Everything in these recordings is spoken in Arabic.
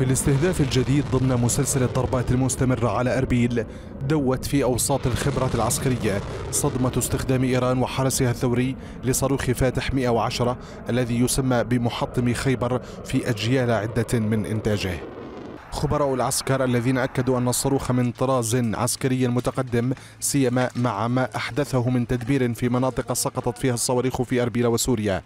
في الاستهداف الجديد ضمن مسلسل الضربات المستمرة على أربيل دوت في أوساط الخبرة العسكرية صدمة استخدام إيران وحرسها الثوري لصاروخ فاتح 110 الذي يسمى بمحطم خيبر في أجيال عدة من إنتاجه خبراء العسكر الذين أكدوا أن الصاروخ من طراز عسكري متقدم سيما مع ما أحدثه من تدبير في مناطق سقطت فيها الصواريخ في أربيل وسوريا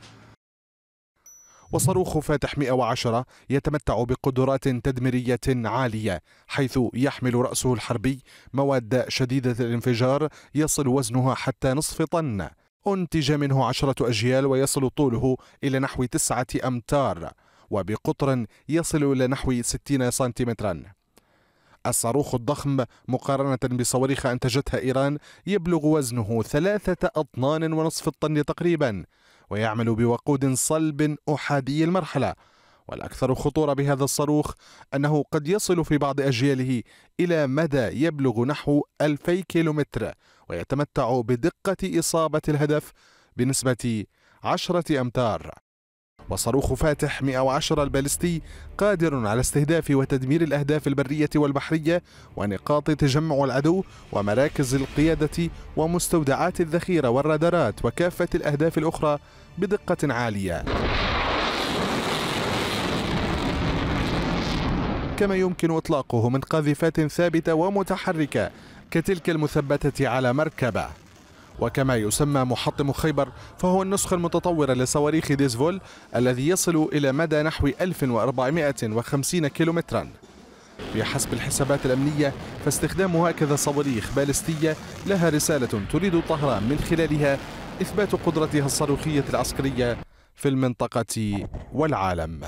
وصاروخ فاتح 110 يتمتع بقدرات تدميرية عالية حيث يحمل رأسه الحربي مواد شديدة الانفجار يصل وزنها حتى نصف طن أنتج منه عشرة أجيال ويصل طوله إلى نحو تسعة أمتار وبقطر يصل إلى نحو 60 سنتيمترا الصاروخ الضخم مقارنة بصواريخ أنتجتها إيران يبلغ وزنه ثلاثة أطنان ونصف الطن تقريبا ويعمل بوقود صلب أحادي المرحلة والأكثر خطورة بهذا الصاروخ أنه قد يصل في بعض أجياله إلى مدى يبلغ نحو 2000 كيلومتر ويتمتع بدقة إصابة الهدف بنسبة 10 أمتار وصاروخ فاتح 110 البالستي قادر على استهداف وتدمير الأهداف البرية والبحرية ونقاط تجمع العدو ومراكز القيادة ومستودعات الذخيرة والرادارات وكافة الأهداف الأخرى بدقة عالية كما يمكن إطلاقه من قاذفات ثابتة ومتحركة كتلك المثبتة على مركبة وكما يسمى محطم خيبر فهو النسخة المتطورة لصواريخ ديزفول الذي يصل إلى مدى نحو 1450 كيلومترا بحسب الحسابات الأمنية فاستخدام هكذا صواريخ بالستية لها رسالة تريد طهران من خلالها إثبات قدرتها الصاروخية العسكرية في المنطقة والعالم